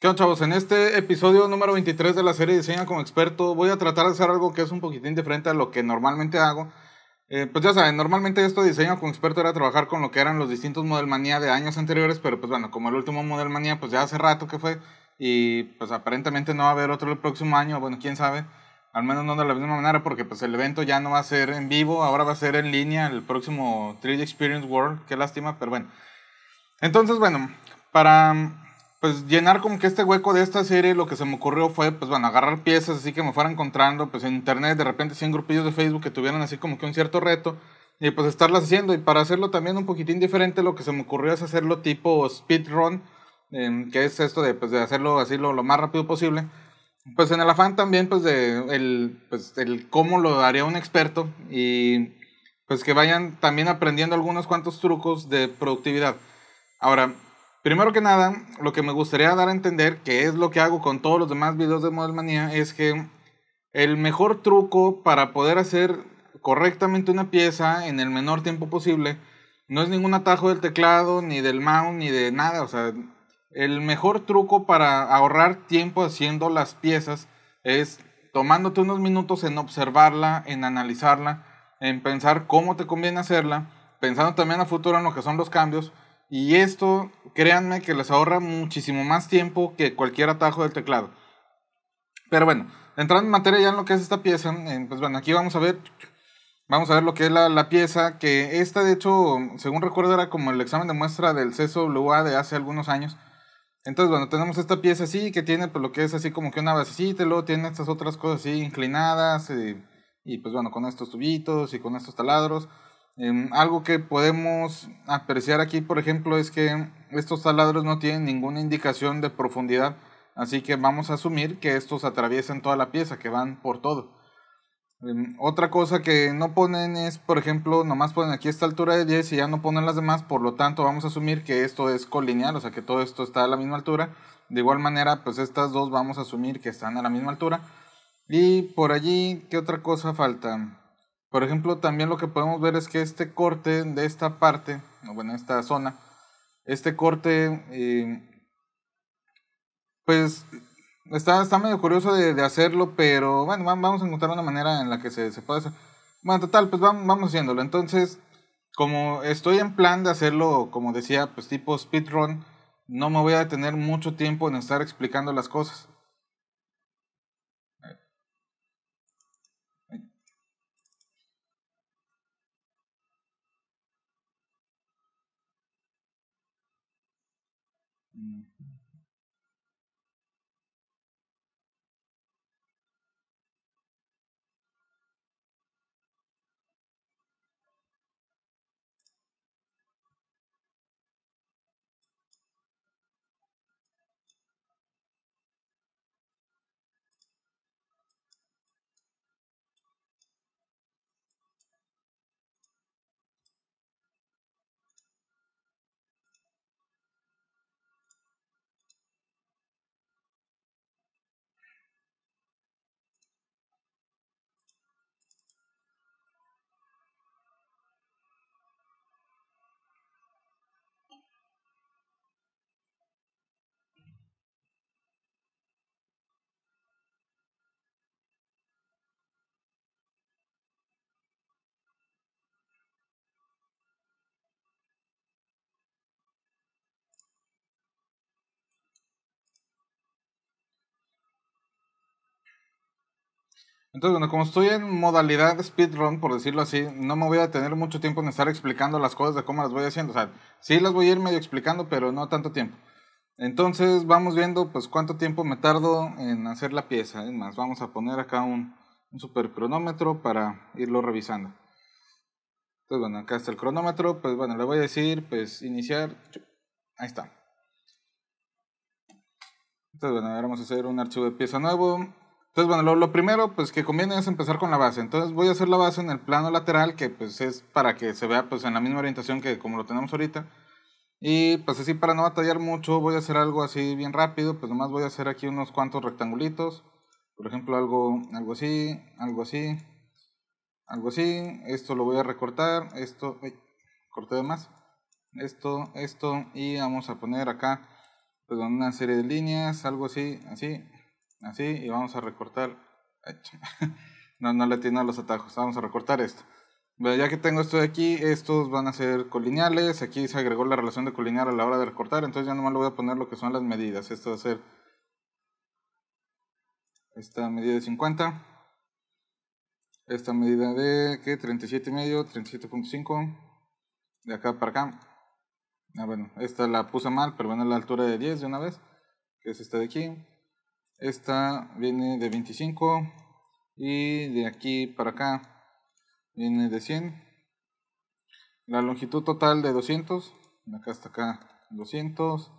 ¿Qué onda, chavos? En este episodio número 23 de la serie Diseña como experto, voy a tratar de hacer algo que es un poquitín diferente a lo que normalmente hago. Eh, pues ya saben, normalmente esto de diseño como experto era trabajar con lo que eran los distintos Model Manía de años anteriores, pero pues bueno, como el último Model Manía, pues ya hace rato que fue, y pues aparentemente no va a haber otro el próximo año, bueno, quién sabe, al menos no de la misma manera, porque pues el evento ya no va a ser en vivo, ahora va a ser en línea, el próximo 3D Experience World, qué lástima, pero bueno. Entonces, bueno, para pues llenar como que este hueco de esta serie, lo que se me ocurrió fue, pues bueno, agarrar piezas así que me fuera encontrando, pues en internet, de repente 100 grupillos de Facebook que tuvieran así como que un cierto reto, y pues estarlas haciendo. Y para hacerlo también un poquitín diferente, lo que se me ocurrió es hacerlo tipo speedrun, eh, em, que es esto de, pues, de hacerlo así lo, lo, más rápido posible. Pues en el afán también, pues de el, pues, el cómo lo haría un experto y pues que vayan también aprendiendo algunos cuantos trucos de productividad. Ahora, Primero que nada, lo que me gustaría dar a entender, que es lo que hago con todos los demás videos de Model Manía, es que el mejor truco para poder hacer correctamente una pieza en el menor tiempo posible no es ningún atajo del teclado, ni del mouse, ni de nada. O sea, el mejor truco para ahorrar tiempo haciendo las piezas es tomándote unos minutos en observarla, en analizarla, en pensar cómo te conviene hacerla, pensando también a futuro en lo que son los cambios y esto, créanme que les ahorra muchísimo más tiempo que cualquier atajo del teclado. Pero bueno, entrando en materia ya en lo que es esta pieza, pues bueno, aquí vamos a ver, vamos a ver lo que es la, pieza, que esta de hecho, según recuerdo, era como el examen de muestra del CSWA de hace algunos años. Entonces, bueno, tenemos esta pieza así, que tiene por pues, lo que es así como que una basecita, y luego tiene estas otras cosas así inclinadas, y, eh, y pues bueno, con estos tubitos y con estos taladros. Em, algo que podemos apreciar aquí, por ejemplo, es que estos taladros no tienen ninguna indicación de profundidad, así que vamos a asumir que estos atraviesan toda la pieza, que van por todo. Em, otra cosa que no ponen es, por ejemplo, nomás ponen aquí esta altura de 10 y ya no ponen las demás, por lo tanto vamos a asumir que esto es colineal, o sea que todo esto está a la misma altura. De igual manera, pues estas dos vamos a asumir que están a la misma altura. Y por allí, ¿qué otra cosa falta? Por ejemplo, también lo que podemos ver es que este corte de esta parte, bueno, esta zona, este corte, eh, pues está, está medio curioso de, hacerlo, pero bueno, vamos a encontrar una manera en la que se, pueda hacer. Bueno, total, pues vamos, vamos haciéndolo. Entonces, como estoy en plan de hacerlo, como decía, pues tipo speedrun, no me voy a detener mucho tiempo en estar explicando las cosas. Entonces, bueno, como estoy en modalidad speedrun, por decirlo así, no me voy a tener mucho tiempo en estar explicando las cosas de cómo las voy haciendo. O sea, sí las voy a ir medio explicando, pero no tanto tiempo. Entonces, vamos viendo pues cuánto tiempo me tardo en hacer la pieza. Es más, vamos a poner acá un, un super cronómetro para irlo revisando. Entonces, bueno, acá está el cronómetro. Pues bueno, le voy a decir, pues iniciar. Ahí está. Entonces, bueno, ahora vamos a hacer un archivo de pieza nuevo entonces, bueno, lo, primero pues que conviene es empezar con la base. Entonces voy a hacer la base en el plano lateral, que pues es para que se vea pues en la misma orientación que como lo tenemos ahorita. Y pues así para no batallar mucho, voy a hacer algo así bien rápido, pues nomás voy a hacer aquí unos cuantos rectangulitos. Por ejemplo, algo, algo así, algo así, algo así. Esto lo voy a recortar, esto, corté de más. Esto, esto, y vamos a poner acá, pues, una serie de líneas, algo así, así, Así, y vamos a recortar. No, no le tiene a los atajos. Vamos a recortar esto. ya que tengo esto de aquí, estos van a ser colineales. Aquí se agregó la relación de colinear a la hora de recortar. Entonces ya nomás le voy a poner lo que son las medidas. Esto va a ser esta medida de 50. Esta medida de ¿qué? 37,5, 37.5. De acá para acá. Ah, bueno, esta la puse mal, pero bueno, la altura de 10 de una vez. Que es esta de aquí. Esta viene de 25 y de aquí para acá viene de 100. La longitud total de 200, acá hasta acá 200.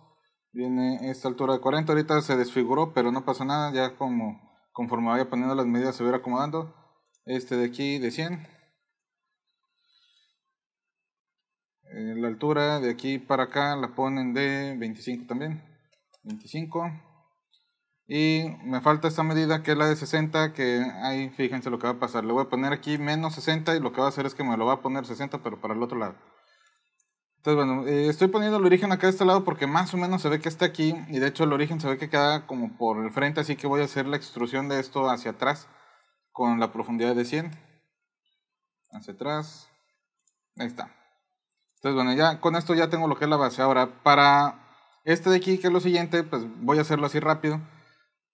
Viene esta altura de 40, ahorita se desfiguró, pero no pasa nada, ya como conforme vaya poniendo las medidas se va acomodando. Este de aquí de 100. Eh, la altura de aquí para acá la ponen de 25 también. 25. Y me falta esta medida que es la de 60, que ahí fíjense lo que va a pasar. Le voy a poner aquí menos 60 y lo que va a hacer es que me lo va a poner 60, pero para el otro lado. Entonces, bueno, eh, estoy poniendo el origen acá de este lado porque más o menos se ve que está aquí. Y de hecho el origen se ve que queda como por el frente, así que voy a hacer la extrusión de esto hacia atrás con la profundidad de 100. Hacia atrás. Ahí está. Entonces, bueno, ya con esto ya tengo lo que es la base. Ahora, para este de aquí, que es lo siguiente, pues voy a hacerlo así rápido.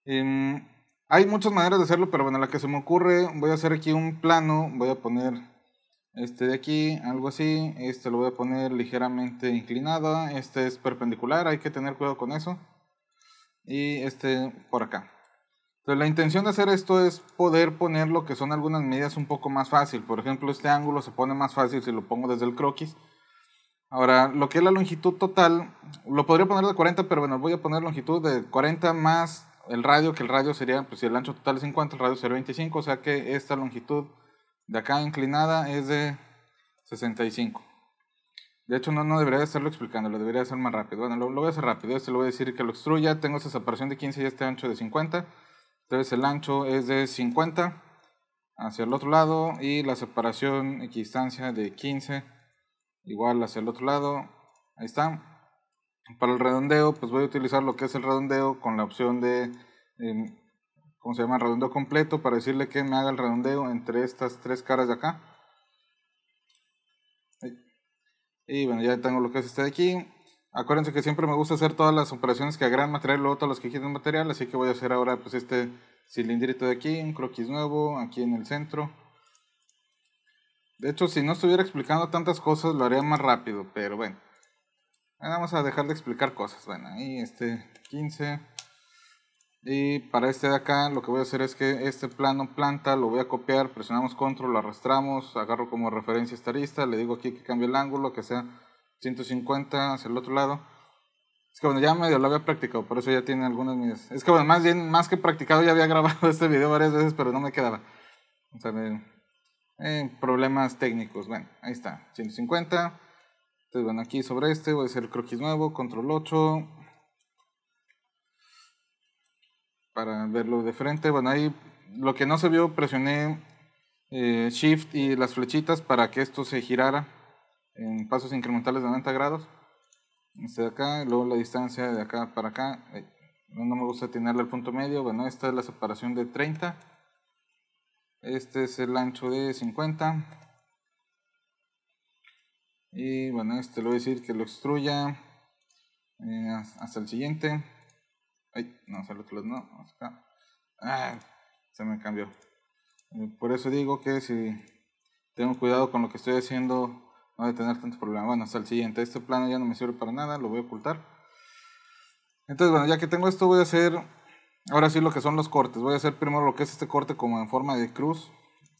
Em, hay muchas maneras de hacerlo, pero bueno, la que se me ocurre, voy a hacer aquí un plano, voy a poner este de aquí, algo así, este lo voy a poner ligeramente inclinado, este es perpendicular, hay que tener cuidado con eso, y este por acá. Entonces la intención de hacer esto es poder poner lo que son algunas medidas un poco más fácil, por ejemplo este ángulo se pone más fácil si lo pongo desde el croquis, Ahora, lo que es la longitud total, lo podría poner de 40, pero bueno, voy a poner longitud de 40 más el radio, que el radio sería, pues si el ancho total es 50, el radio sería 25, o sea que esta longitud de acá inclinada es de 65. De hecho, no, no debería estarlo explicando, lo debería hacer más rápido. Bueno, lo, voy a hacer rápido, este lo voy a decir que lo extruya, tengo esta separación de 15 y este ancho de 50, entonces el ancho es de 50 hacia el otro lado y la separación distancia de 15 igual hacia el otro lado, ahí está, para el redondeo, pues voy a utilizar lo que es el redondeo con la opción de, em, ¿cómo se llama? Redondeo completo para decirle que me haga el redondeo entre estas tres caras de acá. Y bueno, ya tengo lo que es este de aquí. Acuérdense que siempre me gusta hacer todas las operaciones que agregan material, luego todas las que quiten material, así que voy a hacer ahora pues este cilindrito de aquí, un croquis nuevo, aquí en el centro. De hecho, si no estuviera explicando tantas cosas, lo haría más rápido, pero bueno. Vamos a dejar de explicar cosas. Bueno, ahí este 15. Y para este de acá lo que voy a hacer es que este plano planta lo voy a copiar, presionamos control, lo arrastramos, agarro como referencia esta arista, le digo aquí que cambie el ángulo, que sea 150 hacia el otro lado. Es que bueno, ya medio lo había practicado, por eso ya tiene algunas medidas. Es que bueno, más bien, más que practicado, ya había grabado este video varias veces, pero no me quedaba. Eh, problemas técnicos. Bueno, ahí está, 150. Entonces, bueno, aquí sobre este voy a hacer el croquis nuevo, control 8. Para verlo de frente. Bueno, ahí lo que no se vio, presioné eh, Shift y las flechitas para que esto se girara en pasos incrementales de 90 grados. Este de acá, luego la distancia de acá para acá. Eh, no me gusta tenerle el punto medio. Bueno, esta es la separación de 30. Este es el ancho de 50. Y bueno, este lo voy a decir que lo extruya eh, hasta el siguiente. Ay, no, no, ah, se me cambió. Eh, por eso digo que si tengo cuidado con lo que estoy haciendo, no voy a tener tanto problemas Bueno, hasta el siguiente. Este plano ya no me sirve para nada, lo voy a ocultar. Entonces, bueno, ya que tengo esto, voy a hacer ahora sí lo que son los cortes. Voy a hacer primero lo que es este corte como en forma de cruz.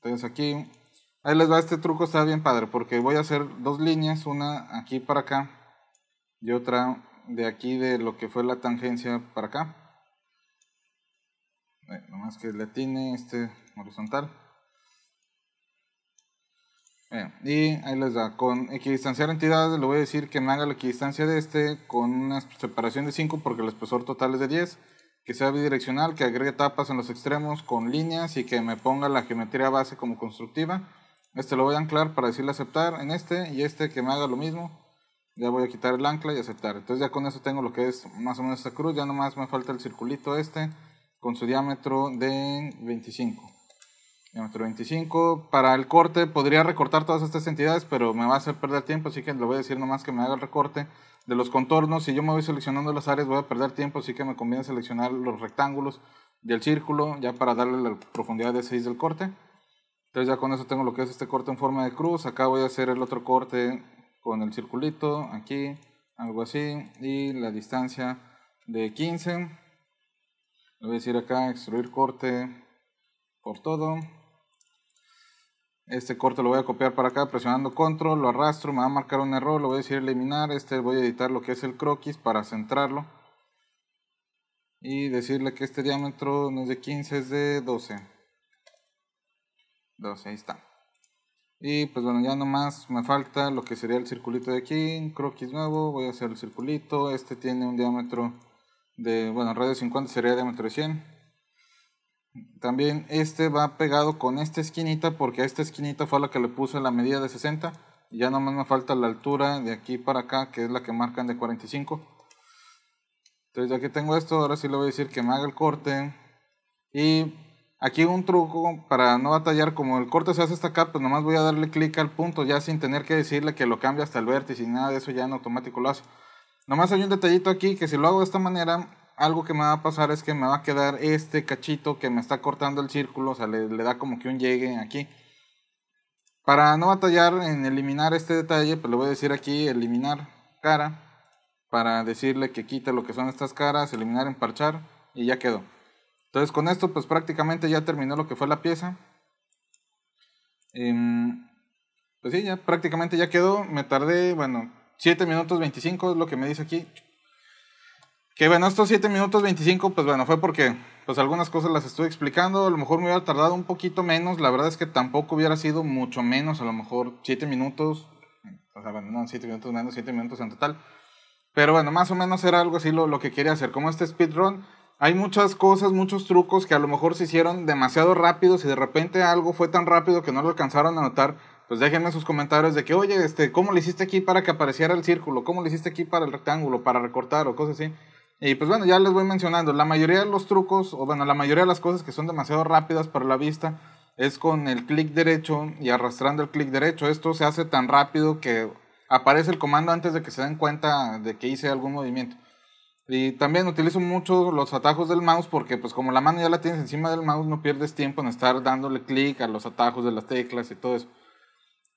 Entonces aquí Ahí les va este truco, está bien padre, porque voy a hacer dos líneas, una aquí para acá y otra de aquí de lo que fue la tangencia para acá. nomás que le atine este horizontal. y ahí les da, con equidistanciar entidades le voy a decir que me haga la equidistancia de este con una separación de 5 porque el espesor total es de 10, que sea bidireccional, que agregue tapas en los extremos con líneas y que me ponga la geometría base como constructiva este lo voy a anclar para decirle aceptar en este y este que me haga lo mismo. Ya voy a quitar el ancla y aceptar. Entonces ya con eso tengo lo que es más o menos esta cruz. Ya nomás me falta el circulito este con su diámetro de 25. Diámetro 25. Para el corte podría recortar todas estas entidades, pero me va a hacer perder tiempo, así que le voy a decir nomás que me haga el recorte de los contornos. Si yo me voy seleccionando las áreas voy a perder tiempo, así que me conviene seleccionar los rectángulos del círculo ya para darle la profundidad de 6 del corte. Entonces ya con eso tengo lo que es este corte en forma de cruz. Acá voy a hacer el otro corte con el circulito, aquí, algo así. Y la distancia de 15. Le voy a decir acá, extruir corte por todo. Este corte lo voy a copiar para acá presionando control, lo arrastro, me va a marcar un error, lo voy a decir eliminar. Este voy a editar lo que es el croquis para centrarlo. Y decirle que este diámetro no es de 15, es de 12. 2. ahí está. Y pues bueno, ya nomás me falta lo que sería el circulito de aquí, croquis nuevo, voy a hacer el circulito, este tiene un diámetro de, bueno, radio 50 sería diámetro de 100. También este va pegado con esta esquinita porque a esta esquinita fue la que le puse la medida de 60. ya nomás me falta la altura de aquí para acá, que es la que marcan de 45. Entonces ya que tengo esto, ahora sí le voy a decir que me haga el corte. Y Aquí un truco para no batallar, como el corte se hace hasta acá, pues nomás voy a darle clic al punto ya sin tener que decirle que lo cambie hasta el vértice y nada de eso ya en automático lo hace. Nomás hay un detallito aquí que si lo hago de esta manera, algo que me va a pasar es que me va a quedar este cachito que me está cortando el círculo, o sea, le, da como que un llegue aquí. Para no batallar en eliminar este detalle, pues le voy a decir aquí eliminar cara, para decirle que quite lo que son estas caras, eliminar emparchar y ya quedó. Entonces con esto pues prácticamente ya terminó lo que fue la pieza. Em, pues sí, ya prácticamente ya quedó. Me tardé, bueno, 7 minutos 25 es lo que me dice aquí. Que bueno, estos 7 minutos 25 pues bueno, fue porque pues algunas cosas las estuve explicando. A lo mejor me hubiera tardado un poquito menos. La verdad es que tampoco hubiera sido mucho menos, a lo mejor 7 minutos. O sea, bueno, no, 7 minutos menos, 7 minutos en total. Pero bueno, más o menos era algo así lo, lo que quería hacer. Como este speedrun hay muchas cosas, muchos trucos que a lo mejor se hicieron demasiado rápido y de repente algo fue tan rápido que no lo alcanzaron a notar. Pues déjenme sus comentarios de que, oye, este, ¿cómo le hiciste aquí para que apareciera el círculo? ¿Cómo le hiciste aquí para el rectángulo? Para recortar o cosas así. Y pues bueno, ya les voy mencionando. La mayoría de los trucos, o bueno, la mayoría de las cosas que son demasiado rápidas para la vista, es con el clic derecho y arrastrando el clic derecho. Esto se hace tan rápido que aparece el comando antes de que se den cuenta de que hice algún movimiento. Y también utilizo mucho los atajos del mouse porque pues como la mano ya la tienes encima del mouse no pierdes tiempo en estar dándole clic a los atajos de las teclas y todo eso.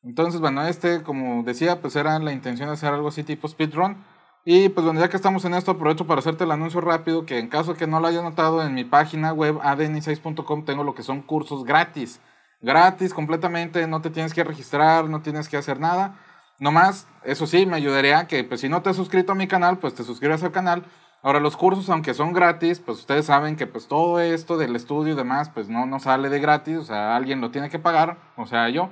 Entonces bueno, este como decía pues era la intención de hacer algo así tipo speedrun. Y pues bueno, ya que estamos en esto, aprovecho para hacerte el anuncio rápido que en caso que no lo hayas notado, en mi página web adn6.com tengo lo que son cursos gratis. Gratis completamente, no te tienes que registrar, no tienes que hacer nada más eso sí, me ayudaría que, pues si no te has suscrito a mi canal, pues te suscribas al canal. Ahora, los cursos, aunque son gratis, pues ustedes saben que pues todo esto del estudio y demás, pues no, no sale de gratis, o sea, alguien lo tiene que pagar, o sea, yo.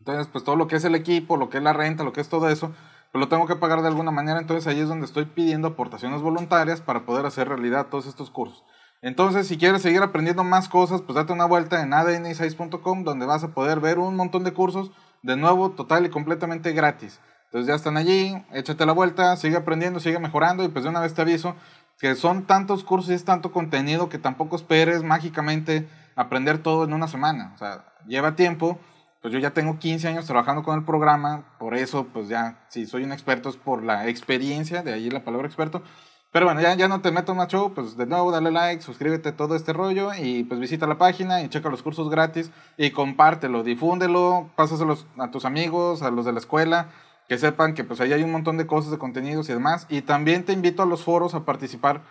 Entonces, pues todo lo que es el equipo, lo que es la renta, lo que es todo eso, pues lo tengo que pagar de alguna manera, entonces ahí es donde estoy pidiendo aportaciones voluntarias para poder hacer realidad todos estos cursos. Entonces, si quieres seguir aprendiendo más cosas, pues date una vuelta en adn6.com, donde vas a poder ver un montón de cursos de nuevo, total y completamente gratis. Entonces ya están allí, échate la vuelta, sigue aprendiendo, sigue mejorando y pues de una vez te aviso que son tantos cursos y es tanto contenido que tampoco esperes mágicamente aprender todo en una semana. O sea, lleva tiempo, pues yo ya tengo 15 años trabajando con el programa, por eso pues ya, si soy un experto es por la experiencia, de ahí la palabra experto, pero bueno, ya, ya no te meto más show, pues de nuevo dale like, suscríbete todo este rollo y pues visita la página y checa los cursos gratis y compártelo, difúndelo, pásaselos a tus amigos, a los de la escuela, que sepan que pues ahí hay un montón de cosas, de contenidos y demás. Y también te invito a los foros a participar.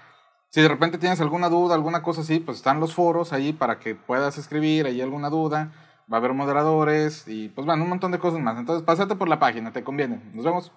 Si de repente tienes alguna duda, alguna cosa así, pues están los foros ahí para que puedas escribir ahí alguna duda. Va a haber moderadores y pues bueno, un montón de cosas más. Entonces, pásate por la página, te conviene. Nos vemos.